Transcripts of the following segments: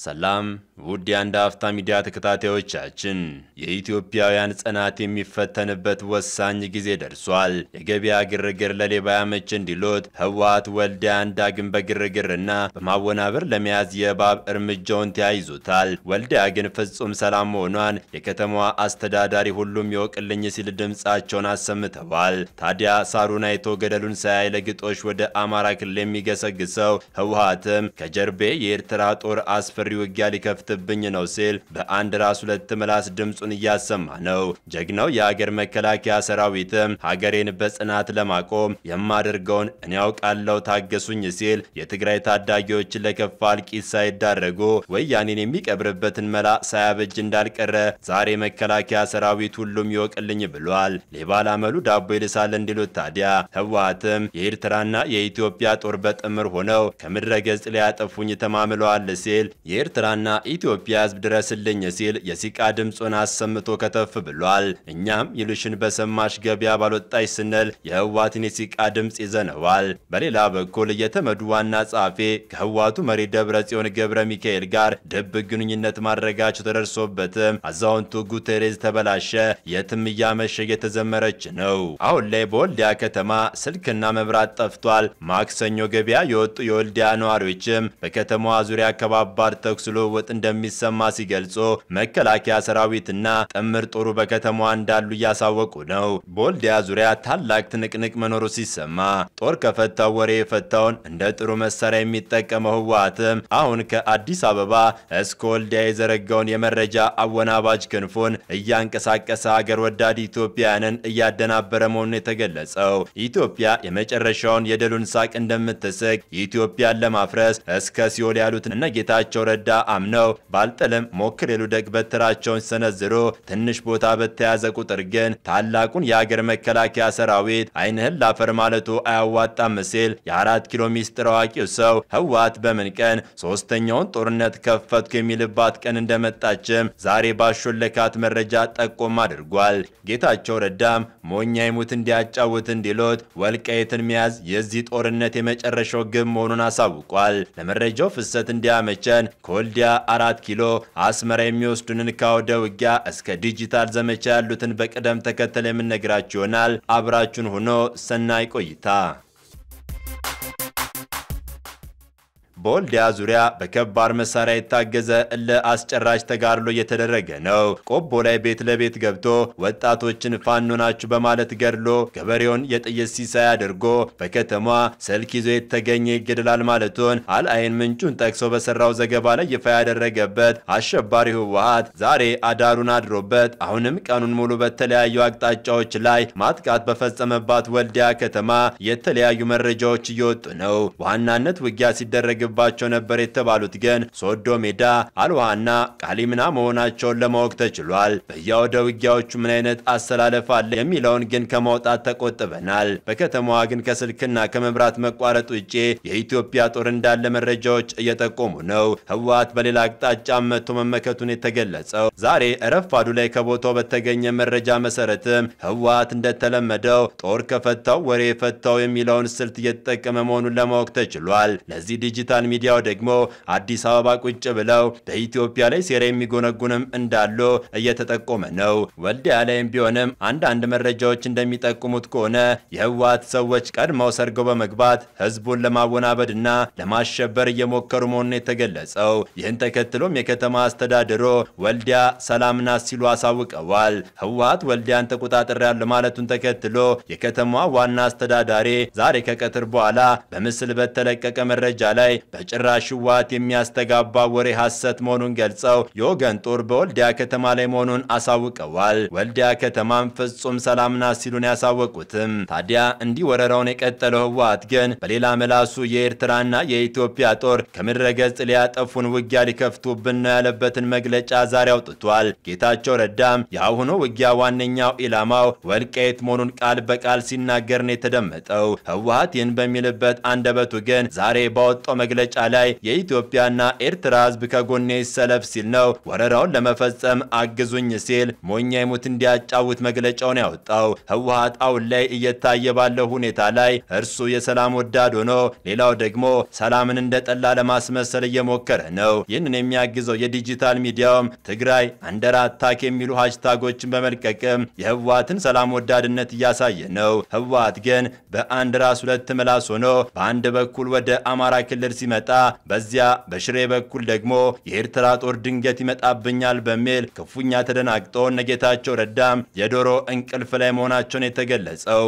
Salam. ውድ የአንድ አፍታ ሚዲያ ተከታታዮቻችን የኢትዮጵያውያን ጽናት የሚፈተንበት ወሳኝ ጊዜ ደርሷል። የገበያ ግርግር ለሌባ ያመች እንዲሎት ህወሓት ወልዲያን ዳግም በግርግርና በማወናበር ለመያዝ የእባብ እርምጃውን ተያይዞታል። ወልዲያ ግን ፍጹም ሰላም መሆኗን የከተማዋ አስተዳዳሪ ሁሉም የወቅልኝ ሲል ድምፃቸውን አሰምተዋል። ታዲያ ሳሩን አይቶ ገደሉን ሳያይ ለግጦሽ ወደ አማራ ክልል የሚገሰግሰው ህወሓትም ከጀርቤ የኤርትራ ጦር አስፈሪ ውጊያ ሊከፍት እየተከተብኝ ነው ሲል በአንድ ራስ ሁለት ምላስ ድምፁን እያሰማ ነው። ጀግናው የሀገር መከላከያ ሰራዊትም ሀገሬን በጽናት ለማቆም የማደርገውን እኔ አውቃለሁ ታገሱኝ ሲል የትግራይ ታዳጊዎችን ለከፋ እልቂት ሳይዳረጉ ወያኔን የሚቀብርበትን መላ ሳያበጅ እንዳልቀረ ዛሬ መከላከያ ሰራዊት ሁሉም ይወቅልኝ ብሏል። ሌባ ላመሉ ዳቦ ይልሳል እንዲሉት ታዲያ ህወሀትም የኤርትራና የኢትዮጵያ ጦር በጥምር ሆነው ከምድረ ገጽ ላይ ተማምለዋል ሲል የኤርትራና ኢትዮጵያ ህዝብ ድረስልኝ ሲል የሲቃ ድምፁን አሰምቶ ከተፍ ብሏል። እኛም ይልሽን በሰማሽ ገበያ ባልወጣሽ ስንል የህዋትን የሲቃ ድምፅ ይዘነዋል። በሌላ በኩል የተመዱ ዋና ጸሐፊ ከህዋቱ መሪ ደብረ ጽዮን ገብረ ሚካኤል ጋር ድብቅ ግንኙነት ማድረጋቸው ተደርሶበትም አዛውንቱ ጉቴሬዝ ተበላሸ የትም እያመሸ እየተዘመረች ነው። አሁን ላይ በወልዲያ ከተማ ስልክና መብራት ጠፍቷል። ማክሰኞ ገበያ የወጡ የወልዲያ ነዋሪዎችም በከተማዋ ዙሪያ ከባባድ ተኩስ ልውውጥ እንደ እንደሚሰማ ሲገልጾ መከላከያ ሰራዊትና ጥምር ጦሩ በከተማዋ እንዳሉ እያሳወቁ ነው። በወልዲያ ዙሪያ ታላቅ ትንቅንቅ መኖሩ ሲሰማ ጦር ከፈታው ወሬ የፈታውን እንደ ጥሩ መሳሪያ የሚጠቀመው ህወሓትም አሁን ከአዲስ አበባ እስከ ወልዲያ የዘረጋውን የመረጃ አወናባጅ ክንፉን እያንቀሳቀሰ አገር ወዳድ ኢትዮጵያውያንን እያደናበረ መሆኑን የተገለጸው ኢትዮጵያ የመጨረሻውን የድሉን ሳቅ እንደምትስቅ ኢትዮጵያን ለማፍረስ እስከ ሲኦል ያሉት እነ ጌታቸው ረዳ አምነው ባልጥልም ሞክር ይሉ ደግ በትራቸውን ሰነዝሮ ትንሽ ቦታ በተያዘ ቁጥር ግን ታላቁን የአገር መከላከያ ሰራዊት አይንህን ላፈር ማለቱ አያዋጣም ሲል የአራት ኪሎ ሚስጥር አዋቂው ሰው ህወሓት በምን ቀን ሶስተኛውን ጦርነት ከፈትኩ የሚልባት ቀን እንደመጣችም ዛሬ ባሾለካት መረጃ ጠቆም አድርጓል። ጌታቸው ረዳም ሞኛ ይሙት እንዲያጫውት እንዲሎት ወልቃይትን መያዝ የዚህ ጦርነት የመጨረሻው ግብ መሆኑን አሳውቋል። ለመረጃው ፍሰት እንዲያመቸን ከወልዲያ አራት አራት ኪሎ አስመራ የሚወስዱንን ከወደ ውጊያ እስከ ዲጂታል ዘመቻ ያሉትን በቅደም ተከተል የምነግራችሁ ይሆናል። አብራችሁን ሆኖ ሰናይ ቆይታ በወልዲያ ዙሪያ በከባድ መሳሪያ የታገዘ ለአስጨራሽ ተጋድሎ እየተደረገ ነው። ቆቦ ላይ ቤት ለቤት ገብቶ ወጣቶችን ፋኖ ናችሁ በማለት ገድሎ ገበሬውን የጥይት ሲሳይ አድርጎ በከተማ ስልክ ይዞ የተገኘ ይገድላል ማለቱን አልአይን ምንጩን ጠቅሶ በሰራው ዘገባ ላይ ይፋ ያደረገበት አሸባሪ ህወሀት ዛሬ አዳሩን አድሮበት አሁንም ቀኑን ሙሉ በተለያዩ አቅጣጫዎች ላይ ማጥቃት በፈጸመባት ወልዲያ ከተማ የተለያዩ መረጃዎች እየወጡ ነው። በዋናነት ውጊያ ሲደረግ ይደረግባቸው ነበር የተባሉት ግን ሶዶ ሜዳ፣ አልዋና ቃሊምና መሆናቸውን ለማወቅ ተችሏል። በየአውደ ውጊያዎቹ ምን አይነት አሰላለፍ አለ የሚለውን ግን ከማውጣት ተቆጥበናል። በከተማዋ ግን ከስልክና ከመብራት መቋረጥ ውጭ የኢትዮጵያ ጦር እንዳለ መረጃዎች እየጠቆሙ ነው። ህወሓት በሌላ አቅጣጫ መቶ መመከቱን የተገለጸው ዛሬ ረፋዱ ላይ ከቦታው በተገኘ መረጃ መሰረትም ህወሓት እንደተለመደው ጦር ከፈታው ወሬ የፈታው የሚለውን ስልት እየተጠቀመ መሆኑን ለማወቅ ተችሏል። ለዚህ ዲጂታል የብርሃን ሚዲያው ደግሞ አዲስ አበባ ቁጭ ብለው በኢትዮጵያ ላይ ሴራ የሚጎነጉንም እንዳሉ እየተጠቆመ ነው። ወልዲያ ላይም ቢሆንም አንዳንድ መረጃዎች እንደሚጠቁሙት ከሆነ የህወሓት ሰዎች ቀድመው ሰርገው በመግባት ህዝቡን ለማወናበድና ለማሸበር እየሞከሩ መሆኑን የተገለጸው። ይህን ተከትሎም የከተማ አስተዳደሮ ወልዲያ ሰላም ናት ሲሉ አሳውቀዋል። ህወሓት ወልዲያን ተቆጣጥሬያለሁ ማለቱን ተከትሎ የከተማዋ ዋና አስተዳዳሪ ዛሬ ከቀትር በኋላ በምስል በተለቀቀ መረጃ ላይ በጭራሽ ህወሓት የሚያስተጋባ ወሬ ሐሰት መሆኑን ገልጸው የወገን ጦር በወልዲያ ከተማ ላይ መሆኑን አሳውቀዋል። ወልዲያ ከተማም ፍጹም ሰላም ናት ሲሉን ያሳወቁትም። ታዲያ እንዲህ ወረራውን የቀጠለው ህወሓት ግን በሌላ መላሱ የኤርትራና የኢትዮጵያ ጦር ከምድረ ገጽ ሊያጠፉን ውጊያ ሊከፍቱብን ነው ያለበትን መግለጫ ዛሬ አውጥቷል። ጌታቸው ረዳም የአሁኑ ውጊያ ዋነኛው ኢላማው ወልቃይት መሆኑን ቃል በቃል ሲናገር ነው የተደመጠው። ህወሓት ይህን በሚልበት አንደበቱ ግን ዛሬ ባወጣው መግለጫ መግለጫ ላይ የኢትዮጵያና ኤርትራ ህዝብ ከጎኔ ሰለፍ ሲል ነው ወረራውን ለመፈጸም አግዙኝ ሲል ሞኛ ይሙት እንዲያጫውት መግለጫውን ያወጣው። ህወሀት አሁን ላይ እየታየ ባለው ሁኔታ ላይ እርሱ የሰላም ወዳድ ሆኖ ሌላው ደግሞ ሰላምን እንደጠላ ለማስመሰል እየሞከረ ነው። ይህንን የሚያግዘው የዲጂታል ሚዲያውም ትግራይ አንደር አታክ የሚሉ ሃሽታጎችን በመልቀቅም የህወሀትን ሰላም ወዳድነት እያሳየ ነው። ህወሀት ግን በአንድ ራስ ሁለት ምላስ ሆኖ በአንድ በኩል ወደ አማራ ክልል ሲ ሲመጣ በዚያ በሽሬ በኩል ደግሞ የኤርትራ ጦር ድንገት ይመጣብኛል በሚል ክፉኛ ተደናግጠው እነ ጌታቸው ረዳም የዶሮ እንቅልፍ ላይ መሆናቸውን የተገለጸው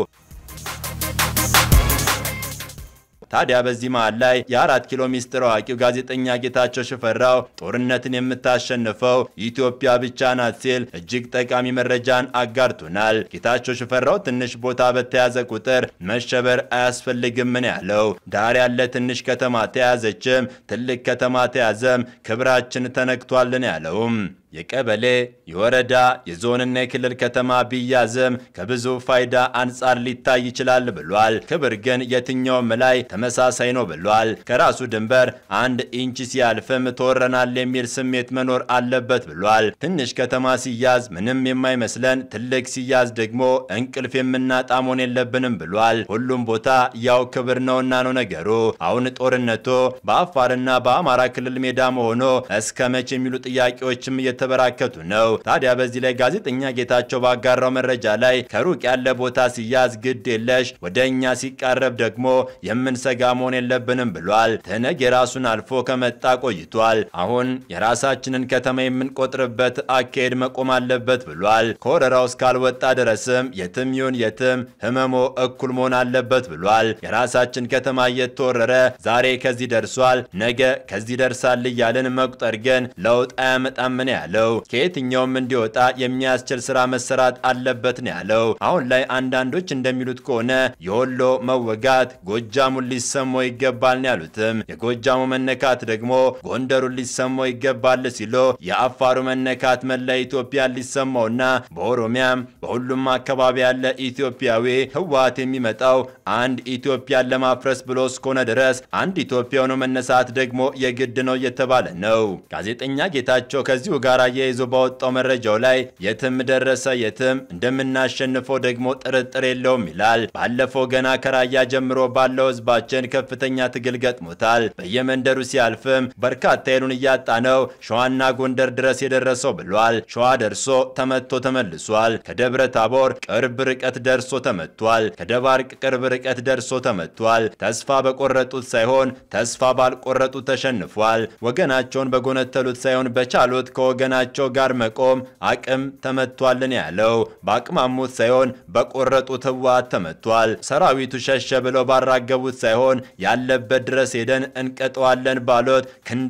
ታዲያ በዚህ መሃል ላይ የአራት ኪሎ ሚስጥር አዋቂው ጋዜጠኛ ጌታቸው ሽፈራው ጦርነትን የምታሸንፈው ኢትዮጵያ ብቻ ናት ሲል እጅግ ጠቃሚ መረጃን አጋርቶናል። ጌታቸው ሽፈራው ትንሽ ቦታ በተያዘ ቁጥር መሸበር አያስፈልግም ምን ያለው ዳር ያለ ትንሽ ከተማ ተያዘችም፣ ትልቅ ከተማ ተያዘም፣ ክብራችን ተነክቷልን ያለውም የቀበሌ የወረዳ የዞንና የክልል ከተማ ቢያዝም ከብዙ ፋይዳ አንጻር ሊታይ ይችላል ብሏል። ክብር ግን የትኛውም ላይ ተመሳሳይ ነው ብሏል። ከራሱ ድንበር አንድ ኢንች ሲያልፍም ተወረናል የሚል ስሜት መኖር አለበት ብሏል። ትንሽ ከተማ ሲያዝ ምንም የማይመስለን፣ ትልቅ ሲያዝ ደግሞ እንቅልፍ የምናጣ መሆን የለብንም ብሏል። ሁሉም ቦታ ያው ክብር ነውና ነው ነገሩ። አሁን ጦርነቱ በአፋርና በአማራ ክልል ሜዳ መሆኖ እስከ መቼ የሚሉ ጥያቄዎችም እየተበራከቱ ነው። ታዲያ በዚህ ላይ ጋዜጠኛ ጌታቸው ባጋራው መረጃ ላይ ከሩቅ ያለ ቦታ ሲያዝ ግድ የለሽ ወደ እኛ ሲቃረብ ደግሞ የምንሰጋ መሆን የለብንም ብሏል። ተነግ የራሱን አልፎ ከመጣ ቆይቷል። አሁን የራሳችንን ከተማ የምንቆጥርበት አካሄድ መቆም አለበት ብሏል። ከወረራው እስካልወጣ ድረስም የትም ይሁን የትም ህመሞ እኩል መሆን አለበት ብሏል። የራሳችን ከተማ እየተወረረ ዛሬ ከዚህ ደርሷል፣ ነገ ከዚህ ደርሳል እያልን መቁጠር ግን ለውጥ አያመጣምን ያለ ያለው። ከየትኛውም እንዲወጣ የሚያስችል ስራ መሰራት አለበት ነው ያለው። አሁን ላይ አንዳንዶች እንደሚሉት ከሆነ የወሎ መወጋት ጎጃሙን ሊሰማው ይገባል ነው ያሉትም። የጎጃሙ መነካት ደግሞ ጎንደሩን ሊሰማው ይገባል ሲሎ የአፋሩ መነካት መላ ኢትዮጵያን ሊሰማውና በኦሮሚያም በሁሉም አካባቢ ያለ ኢትዮጵያዊ ህወሓት የሚመጣው አንድ ኢትዮጵያን ለማፍረስ ብሎ እስከሆነ ድረስ አንድ ኢትዮጵያ ሆኖ መነሳት ደግሞ የግድ ነው እየተባለ ነው። ጋዜጠኛ ጌታቸው ከዚሁ ጋር አያይዞ ባወጣው መረጃው ላይ የትም ደረሰ የትም እንደምናሸንፈው ደግሞ ጥርጥር የለውም ይላል። ባለፈው ገና ከራያ ጀምሮ ባለው ህዝባችን ከፍተኛ ትግል ገጥሞታል። በየመንደሩ ሲያልፍም በርካታ ኃይሉን እያጣ ነው ሸዋና ጎንደር ድረስ የደረሰው ብሏል። ሸዋ ደርሶ ተመቶ ተመልሷል። ከደብረ ታቦር ቅርብ ርቀት ደርሶ ተመቷል። ከደባርቅ ቅርብ ርቀት ደርሶ ተመቷል። ተስፋ በቆረጡት ሳይሆን ተስፋ ባልቆረጡት ተሸንፏል። ወገናቸውን በጎነተሉት ሳይሆን በቻሉት ከወገን ከወገናቸው ጋር መቆም አቅም ተመቷልን ያለው በአቅማሙት ሳይሆን በቆረጡት ህወሓት ተመቷል። ሰራዊቱ ሸሸ ብለው ባራገቡት ሳይሆን ያለበት ድረስ ሄደን እንቀጠዋለን ክንደ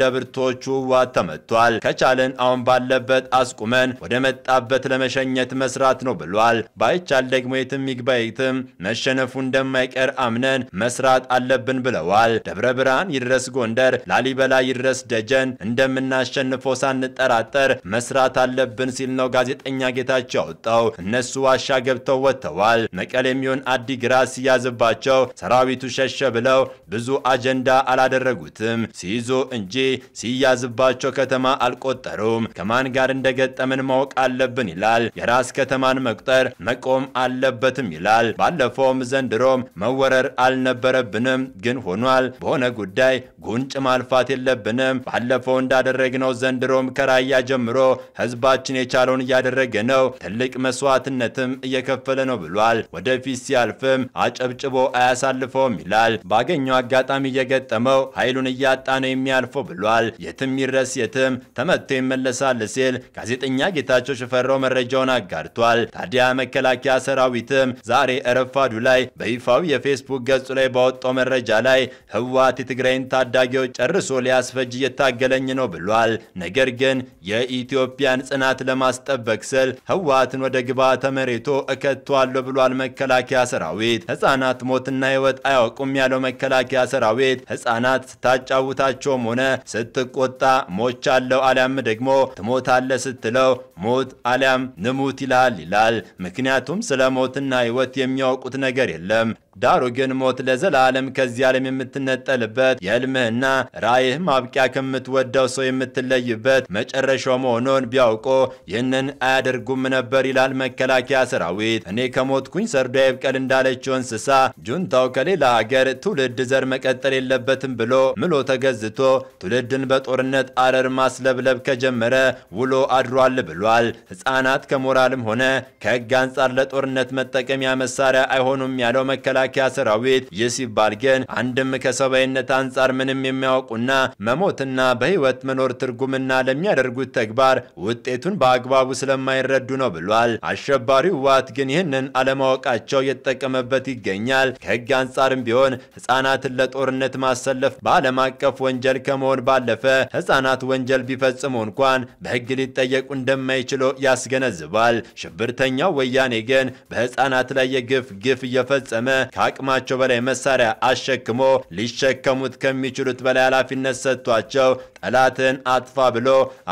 ክንደብርቶቹ ህወሓት ተመቷል። ከቻልን አሁን ባለበት አስቁመን ወደ መጣበት ለመሸኘት መስራት ነው ብሏል። ባይቻል ደግሞ የትም ይግባ የትም መሸነፉ እንደማይቀር አምነን መስራት አለብን ብለዋል። ደብረ ብርሃን ይድረስ ጎንደር፣ ላሊበላ ይድረስ ደጀን እንደምናሸንፈው ሳንጠራጠር መስራት አለብን ሲል ነው ጋዜጠኛ ጌታቸው ያወጣው። እነሱ ዋሻ ገብተው ወጥተዋል። መቀሌ የሚሆን አዲግራት ሲያዝባቸው ሰራዊቱ ሸሸ ብለው ብዙ አጀንዳ አላደረጉትም። ሲይዙ እንጂ ሲያዝባቸው ከተማ አልቆጠሩም። ከማን ጋር እንደገጠምን ማወቅ አለብን ይላል። የራስ ከተማን መቁጠር መቆም አለበትም ይላል። ባለፈውም ዘንድሮም መወረር አልነበረብንም፣ ግን ሆኗል። በሆነ ጉዳይ ጉንጭ ማልፋት የለብንም። ባለፈው እንዳደረግነው ዘንድሮም ከራያ ጀምሮ ህዝባችን የቻለውን እያደረገ ነው፣ ትልቅ መስዋዕትነትም እየከፈለ ነው ብሏል። ወደፊት ሲያልፍም አጨብጭቦ አያሳልፈውም ይላል። ባገኘው አጋጣሚ እየገጠመው ኃይሉን እያጣ ነው የሚያልፈው ብሏል። የትም ይረስ የትም ተመቶ ይመለሳል ሲል ጋዜጠኛ ጌታቸው ሽፈራው መረጃውን አጋርቷል። ታዲያ መከላከያ ሰራዊትም ዛሬ እረፋዱ ላይ በይፋዊ የፌስቡክ ገጹ ላይ ባወጣው መረጃ ላይ ህወሓት የትግራይን ታዳጊዎች ጨርሶ ሊያስፈጅ እየታገለኝ ነው ብሏል። ነገር ግን የ የኢትዮጵያን ጽናት ለማስጠበቅ ስል ህወሓትን ወደ ግብዓተ ተመሬቶ እከቷለሁ ብሏል መከላከያ ሰራዊት። ህጻናት ሞትና ህይወት አያውቁም ያለው መከላከያ ሰራዊት ህጻናት ስታጫውታቸውም ሆነ ስትቆጣ ሞቻለሁ አሊያም ደግሞ ትሞታለህ ስትለው ሞት አሊያም ንሙት ይልሃል ይላል። ምክንያቱም ስለ ሞትና ህይወት የሚያውቁት ነገር የለም። ዳሩ ግን ሞት ለዘላለም ከዚህ ዓለም የምትነጠልበት የሕልምህና ራእይህ ማብቂያ ከምትወደው ሰው የምትለይበት መጨረሻው መሆኑን ቢያውቆ ይህንን አያደርጉም ነበር ይላል መከላከያ ሰራዊት። እኔ ከሞትኩኝ ሰርዶ ይብቀል እንዳለችው እንስሳ ጁንታው ከሌላ ሀገር ትውልድ ዘር መቀጠል የለበትም ብሎ ምሎ ተገዝቶ ትውልድን በጦርነት አረር ማስለብለብ ከጀመረ ውሎ አድሯል ብሏል። ሕፃናት ከሞራልም ሆነ ከሕግ አንጻር ለጦርነት መጠቀሚያ መሳሪያ አይሆኑም ያለው መከላ መከላከያ ሰራዊት። ይህ ሲባል ግን አንድም ከሰብአዊነት አንጻር ምንም የሚያውቁና መሞትና በህይወት መኖር ትርጉምና ለሚያደርጉት ተግባር ውጤቱን በአግባቡ ስለማይረዱ ነው ብሏል። አሸባሪው ህወሓት ግን ይህንን አለማወቃቸው የተጠቀመበት ይገኛል። ከህግ አንጻርም ቢሆን ህጻናትን ለጦርነት ማሰለፍ በዓለም አቀፍ ወንጀል ከመሆን ባለፈ ህጻናት ወንጀል ቢፈጽሙ እንኳን በህግ ሊጠየቁ እንደማይችሉ ያስገነዝባል። ሽብርተኛው ወያኔ ግን በህፃናት ላይ የግፍ ግፍ እየፈጸመ ከአቅማቸው በላይ መሳሪያ አሸክሞ ሊሸከሙት ከሚችሉት በላይ ኃላፊነት ሰጥቷቸው ጠላትን አጥፋ ብሎ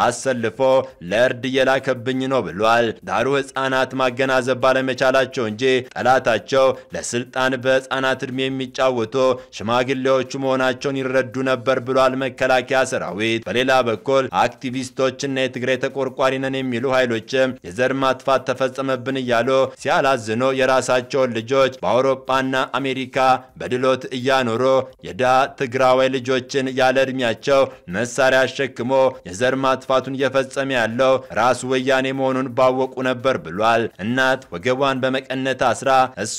አሰልፎ ለእርድ እየላከብኝ ነው ብሏል። ዳሩ ሕፃናት ማገናዘብ ባለመቻላቸው እንጂ ጠላታቸው ለስልጣን በሕፃናት ዕድሜ የሚጫወቱ ሽማግሌዎቹ መሆናቸውን ይረዱ ነበር ብሏል መከላከያ ሰራዊት። በሌላ በኩል አክቲቪስቶችና የትግራይ ተቆርቋሪ ነን የሚሉ ኃይሎችም የዘር ማጥፋት ተፈጸመብን እያሉ ሲያላዝኑ የራሳቸውን ልጆች በአውሮፓና አሜሪካ በድሎት እያኖሩ የዳ ትግራዋይ ልጆችን ያለ ዕድሜያቸው መሳ መሳሪያ አሸክሞ የዘር ማጥፋቱን እየፈጸመ ያለው ራሱ ወያኔ መሆኑን ባወቁ ነበር ብሏል። እናት ወገቧን በመቀነት አስራ እሷ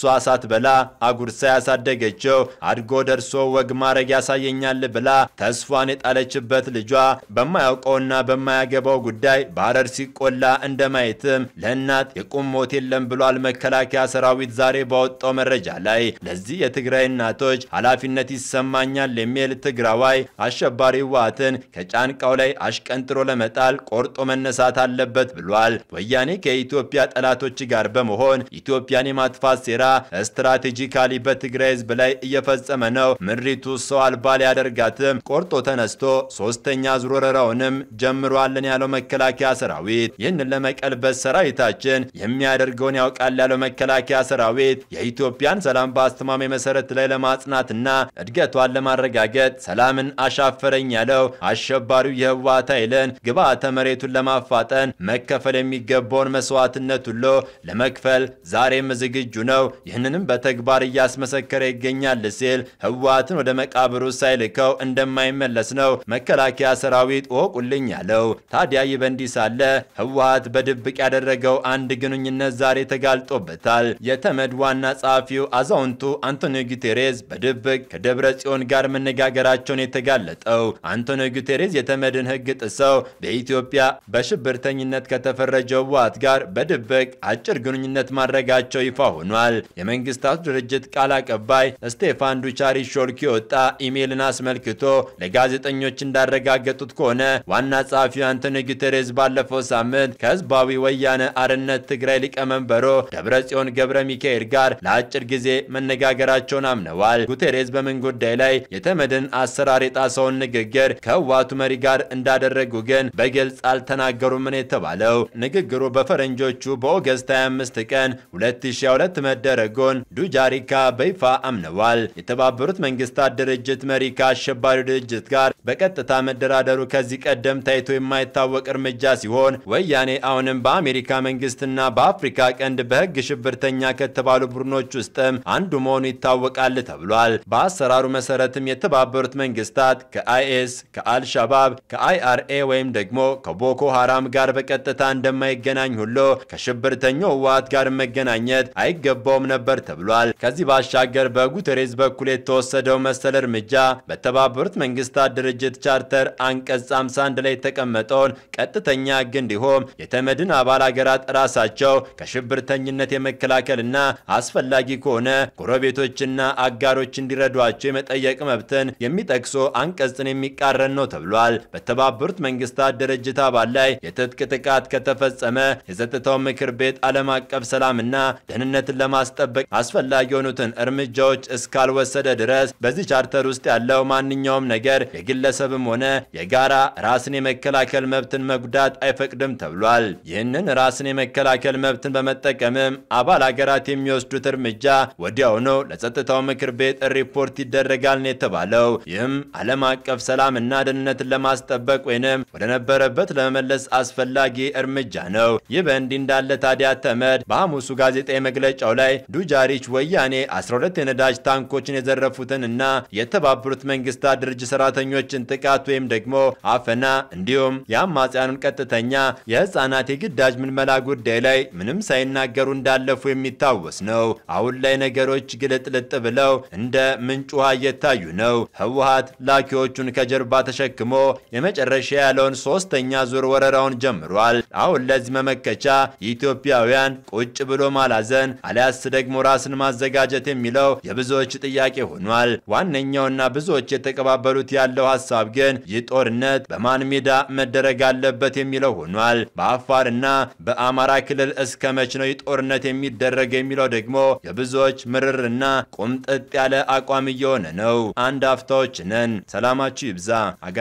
በላ አጉርሳ ያሳደገችው አድጎ ደርሶ ወግ ማድረግ ያሳየኛል ብላ ተስፋን የጣለችበት ልጇ በማያውቀውና በማያገባው ጉዳይ ባረር ሲቆላ እንደማየትም ለእናት የቁም ሞት የለም ብሏል። መከላከያ ሰራዊት ዛሬ ባወጣው መረጃ ላይ ለዚህ የትግራይ እናቶች ኃላፊነት ይሰማኛል የሚል ትግራዋይ አሸባሪ ህወሓትን ከጫንቃው ላይ አሽቀንጥሮ ለመጣል ቆርጦ መነሳት አለበት ብሏል። ወያኔ ከኢትዮጵያ ጠላቶች ጋር በመሆን ኢትዮጵያን የማጥፋት ሴራ ስትራቴጂካሊ በትግራይ ህዝብ ላይ እየፈጸመ ነው። ምሪቱ ሰው አልባ ሊያደርጋትም ቆርጦ ተነስቶ ሶስተኛ ዙር ወረራውንም ጀምሯለን ያለው መከላከያ ሰራዊት ይህንን ለመቀልበስ ሰራዊታችን የሚያደርገውን ያውቃል ያለው መከላከያ ሰራዊት የኢትዮጵያን ሰላም በአስተማማኝ መሰረት ላይ ለማጽናትና እድገቷን ለማረጋገጥ ሰላምን አሻፈረኝ ያለው አሸባሪው የህወሓት ኃይልን ግብዓተ መሬቱን ለማፋጠን መከፈል የሚገባውን መስዋዕትነት ሁሉ ለመክፈል ዛሬም ዝግጁ ነው፣ ይህንንም በተግባር እያስመሰከረ ይገኛል ሲል ህወሓትን ወደ መቃብሩ ሳይልከው እንደማይመለስ ነው መከላከያ ሰራዊት ወቁልኝ ያለው። ታዲያ ይህ በእንዲህ ሳለ ህወሓት በድብቅ ያደረገው አንድ ግንኙነት ዛሬ ተጋልጦበታል። የተመድ ዋና ጸሐፊው አዛውንቱ አንቶኒዮ ጉቴሬዝ በድብቅ ከደብረ ጽዮን ጋር መነጋገራቸውን የተጋለጠው አንቶኒዮ ጉቴሬዝ የተመድን ህግ ጥሰው በኢትዮጵያ በሽብርተኝነት ከተፈረጀው ህወሓት ጋር በድብቅ አጭር ግንኙነት ማድረጋቸው ይፋ ሆኗል። የመንግስታቱ ድርጅት ቃል አቀባይ ስቴፋን ዱቻሪ ሾልክ የወጣ ኢሜይልን አስመልክቶ ለጋዜጠኞች እንዳረጋገጡት ከሆነ ዋና ጸሐፊው አንቶኒ ጉቴሬዝ ባለፈው ሳምንት ከህዝባዊ ወያነ አርነት ትግራይ ሊቀመንበሮ ደብረጽዮን ገብረ ሚካኤል ጋር ለአጭር ጊዜ መነጋገራቸውን አምነዋል። ጉቴሬዝ በምን ጉዳይ ላይ የተመድን አሰራር የጣሰውን ንግግር ከህወሓት ከህወሓቱ መሪ ጋር እንዳደረጉ ግን በግልጽ አልተናገሩም ነው የተባለው። ንግግሩ በፈረንጆቹ በኦገስት 25 ቀን 2022 መደረጉን ዱጃሪካ በይፋ አምነዋል። የተባበሩት መንግስታት ድርጅት መሪ ከአሸባሪው ድርጅት ጋር በቀጥታ መደራደሩ ከዚህ ቀደም ታይቶ የማይታወቅ እርምጃ ሲሆን ወያኔ አሁንም በአሜሪካ መንግስትና በአፍሪካ ቀንድ በህግ ሽብርተኛ ከተባሉ ቡድኖች ውስጥም አንዱ መሆኑ ይታወቃል ተብሏል። በአሰራሩ መሰረትም የተባበሩት መንግስታት ከአይኤስ ከአል አልሻባብ ከአይአርኤ ወይም ደግሞ ከቦኮ ሃራም ጋር በቀጥታ እንደማይገናኝ ሁሉ ከሽብርተኛው ህወሓት ጋር መገናኘት አይገባውም ነበር ተብሏል። ከዚህ ባሻገር በጉተሬዝ በኩል የተወሰደው መሰል እርምጃ በተባበሩት መንግስታት ድርጅት ቻርተር አንቀጽ 51 ላይ የተቀመጠውን ቀጥተኛ ህግ እንዲሁም የተመድን አባል አገራት ራሳቸው ከሽብርተኝነት የመከላከልና አስፈላጊ ከሆነ ጎረቤቶችና አጋሮች እንዲረዷቸው የመጠየቅ መብትን የሚጠቅሶ አንቀጽን የሚቃረን ነው ተብሏል። በተባበሩት መንግስታት ድርጅት አባል ላይ የትጥቅ ጥቃት ከተፈጸመ የጸጥታው ምክር ቤት ዓለም አቀፍ ሰላምና ደህንነትን ለማስጠበቅ አስፈላጊ የሆኑትን እርምጃዎች እስካልወሰደ ድረስ በዚህ ቻርተር ውስጥ ያለው ማንኛውም ነገር የግለሰብም ሆነ የጋራ ራስን የመከላከል መብትን መጉዳት አይፈቅድም ተብሏል። ይህንን ራስን የመከላከል መብትን በመጠቀምም አባል ሀገራት የሚወስዱት እርምጃ ወዲያውኑ ለጸጥታው ምክር ቤት ሪፖርት ይደረጋል ነው የተባለው። ይህም ዓለም አቀፍ ሰላምና ደህንነት ደህንነትን ለማስጠበቅ ወይንም ወደ ነበረበት ለመመለስ አስፈላጊ እርምጃ ነው። ይህ በእንዲህ እንዳለ ታዲያ ተመድ በሐሙሱ ጋዜጣዊ መግለጫው ላይ ዱጃሪች ወያኔ 12 የነዳጅ ታንኮችን የዘረፉትን እና የተባበሩት መንግስታት ድርጅት ሰራተኞችን ጥቃት ወይም ደግሞ አፈና እንዲሁም የአማጽያኑን ቀጥተኛ የህፃናት የግዳጅ ምልመላ ጉዳይ ላይ ምንም ሳይናገሩ እንዳለፉ የሚታወስ ነው። አሁን ላይ ነገሮች ግልጥልጥ ብለው እንደ ምንጭ ውሃ እየታዩ ነው። ህወሀት ላኪዎቹን ከጀርባ ተሸ ተሸክሞ የመጨረሻ ያለውን ሶስተኛ ዙር ወረራውን ጀምሯል። አሁን ለዚህ መመከቻ የኢትዮጵያውያን ቁጭ ብሎ ማላዘን አሊያስ ደግሞ ራስን ማዘጋጀት የሚለው የብዙዎች ጥያቄ ሆኗል። ዋነኛውና ብዙዎች የተቀባበሉት ያለው ሀሳብ ግን ይህ ጦርነት በማን ሜዳ መደረግ አለበት የሚለው ሆኗል። በአፋርና በአማራ ክልል እስከ መች ነው ይህ ጦርነት የሚደረግ የሚለው ደግሞ የብዙዎች ምርርና ቁምጥጥ ያለ አቋም እየሆነ ነው። አንድ አፍታዎች ነን። ሰላማችሁ ይብዛ።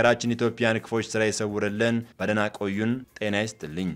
ሀገራችን ኢትዮጵያን ክፎች ስራ የሰውርልን፣ በደህና ቆዩን። ጤና ይስጥልኝ።